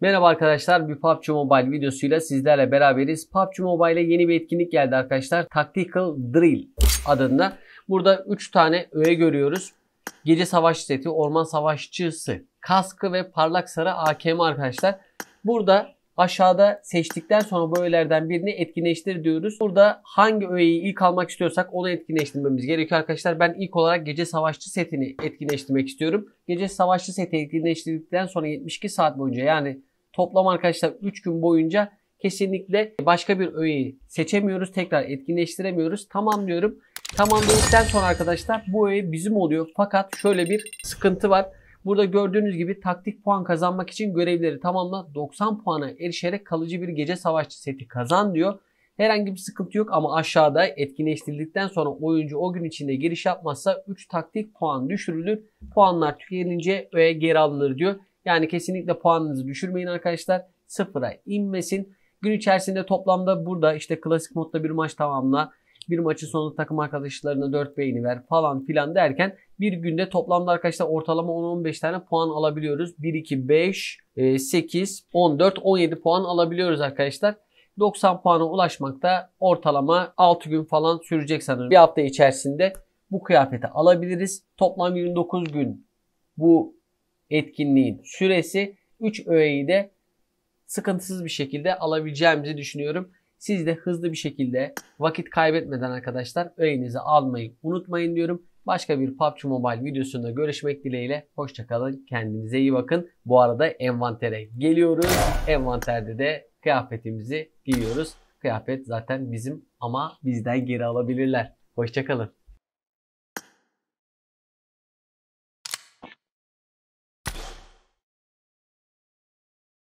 Merhaba arkadaşlar bir PUBG Mobile videosuyla sizlerle beraberiz. PUBG Mobile'e yeni bir etkinlik geldi arkadaşlar. Tactical Drill adında. Burada 3 tane öğe görüyoruz. Gece savaş seti, orman savaşçısı, kaskı ve parlak sarı AKM arkadaşlar. Burada aşağıda seçtikten sonra bu öğelerden birini etkinleştir diyoruz. Burada hangi öğeyi ilk almak istiyorsak onu etkinleştirmemiz gerekiyor arkadaşlar. Ben ilk olarak gece savaşçı setini etkinleştirmek istiyorum. Gece savaşçı seti etkinleştirdikten sonra 72 saat boyunca yani Toplam arkadaşlar 3 gün boyunca kesinlikle başka bir öğeyi seçemiyoruz. Tekrar etkinleştiremiyoruz. Tamam diyorum. Tamam dedikten sonra arkadaşlar bu öğe bizim oluyor. Fakat şöyle bir sıkıntı var. Burada gördüğünüz gibi taktik puan kazanmak için görevleri tamamla 90 puana erişerek kalıcı bir gece savaşçı seti kazan diyor. Herhangi bir sıkıntı yok ama aşağıda etkinleştirildikten sonra oyuncu o gün içinde giriş yapmazsa 3 taktik puan düşürülür. Puanlar tükenince öğe geri alınır diyor. Yani kesinlikle puanınızı düşürmeyin arkadaşlar. Sıfıra inmesin. Gün içerisinde toplamda burada işte klasik modda bir maç tamamla. Bir maçın sonunda takım arkadaşlarına 4 beğeni ver falan filan derken bir günde toplamda arkadaşlar ortalama 10-15 tane puan alabiliyoruz. 1, 2, 5, 8, 14, 17 puan alabiliyoruz arkadaşlar. 90 puana ulaşmakta ortalama 6 gün falan sürecek sanırım. Bir hafta içerisinde bu kıyafeti alabiliriz. Toplam 29 gün bu etkinliğin süresi 3 öğeyi de sıkıntısız bir şekilde alabileceğimizi düşünüyorum. Siz de hızlı bir şekilde vakit kaybetmeden arkadaşlar öğenizi almayı unutmayın diyorum. Başka bir PUBG Mobile videosunda görüşmek dileğiyle. Hoşçakalın. Kendinize iyi bakın. Bu arada envantere geliyoruz. Envanterde de kıyafetimizi giyiyoruz. Kıyafet zaten bizim ama bizden geri alabilirler. Hoşçakalın.